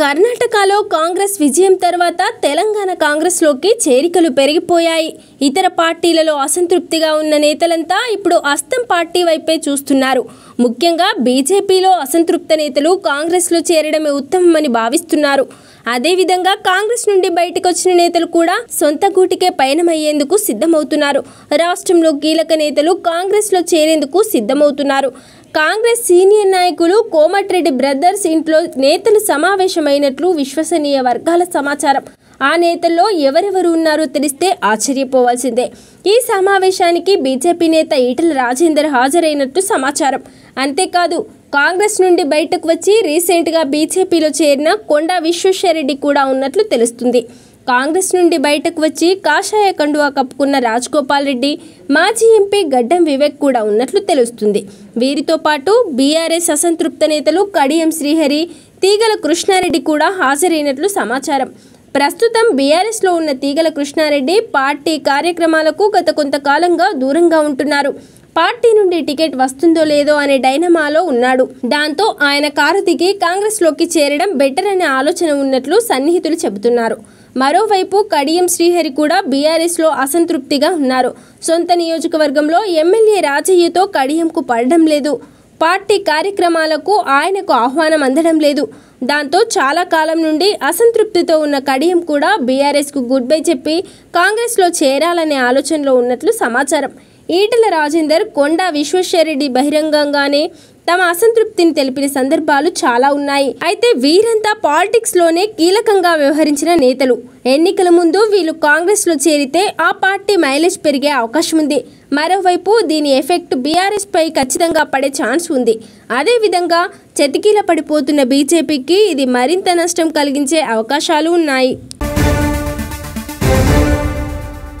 కర్ణాటకలో కాంగ్రెస్ విజయం తర్వాత తెలంగాణ కాంగ్రెస్లోకి చేరికలు పెరిగిపోయాయి ఇతర పార్టీలలో అసంతృప్తిగా ఉన్న నేతలంతా ఇప్పుడు అస్తం పార్టీ వైపే చూస్తున్నారు ముఖ్యంగా బీజేపీలో అసంతృప్త నేతలు కాంగ్రెస్లో చేరడమే ఉత్తమమని భావిస్తున్నారు అదేవిధంగా కాంగ్రెస్ నుండి బయటకు వచ్చిన నేతలు కూడా సొంత గూటికే పయనమయ్యేందుకు సిద్ధమవుతున్నారు రాష్ట్రంలో కీలక నేతలు కాంగ్రెస్లో చేరేందుకు సిద్ధమవుతున్నారు కాంగ్రెస్ సీనియర్ నాయకులు కోమటిరెడ్డి బ్రదర్స్ ఇంట్లో నేతలు సమావేశమైనట్లు విశ్వసనీయ వర్గాల సమాచారం ఆ నేతల్లో ఎవరెవరు ఉన్నారో తెలిస్తే ఆశ్చర్యపోవాల్సిందే ఈ సమావేశానికి బీజేపీ నేత ఈటల రాజేందర్ హాజరైనట్టు సమాచారం అంతేకాదు కాంగ్రెస్ నుండి బయటకు వచ్చి రీసెంట్గా బీజేపీలో చేరిన కొండా విశ్వేశ్వరరెడ్డి కూడా ఉన్నట్లు తెలుస్తుంది కాంగ్రెస్ నుండి బయటకు వచ్చి కాషాయ కండువా కప్పుకున్న రాజ్గోపాల్ రెడ్డి మాజీ ఎంపీ గడ్డం వివేక్ కూడా ఉన్నట్లు తెలుస్తుంది వీరితో పాటు బీఆర్ఎస్ అసంతృప్త నేతలు కడియం శ్రీహరి తీగల కృష్ణారెడ్డి కూడా హాజరైనట్లు సమాచారం ప్రస్తుతం బీఆర్ఎస్లో ఉన్న తీగల కృష్ణారెడ్డి పార్టీ కార్యక్రమాలకు గత కొంతకాలంగా దూరంగా ఉంటున్నారు పార్టీ నుండి టికెట్ వస్తుందో లేదో అనే డైనమాలో ఉన్నాడు దాంతో ఆయన కారు దిగి కాంగ్రెస్లోకి చేరడం బెటర్ అనే ఆలోచన ఉన్నట్లు సన్నిహితులు చెబుతున్నారు మరోవైపు కడియం శ్రీహరి కూడా బీఆర్ఎస్లో అసంతృప్తిగా ఉన్నారు సొంత నియోజకవర్గంలో ఎమ్మెల్యే రాజయ్యతో కడియంకు పడడం లేదు పార్టీ కార్యక్రమాలకు ఆయనకు ఆహ్వానం అందడం లేదు దాంతో చాలా కాలం నుండి అసంతృప్తితో ఉన్న కడియం కూడా బీఆర్ఎస్కు గుడ్ బై చెప్పి కాంగ్రెస్లో చేరాలనే ఆలోచనలో ఉన్నట్లు సమాచారం ఈటల రాజేందర్ కొండా విశ్వేశ్వరరెడ్డి బహిరంగంగానే తమ అసంతృప్తిని తెలిపిన సందర్భాలు చాలా ఉన్నాయి అయితే వీరంతా పాలిటిక్స్ లోనే కీలకంగా వ్యవహరించిన నేతలు ఎన్నికల ముందు వీళ్ళు కాంగ్రెస్ లో చేరితే ఆ పార్టీ మైలేజ్ పెరిగే అవకాశం ఉంది మరోవైపు దీని ఎఫెక్ట్ బీఆర్ఎస్ పై ఖచ్చితంగా పడే ఛాన్స్ ఉంది అదేవిధంగా చతికీల పడిపోతున్న బీజేపీకి ఇది మరింత నష్టం కలిగించే అవకాశాలు ఉన్నాయి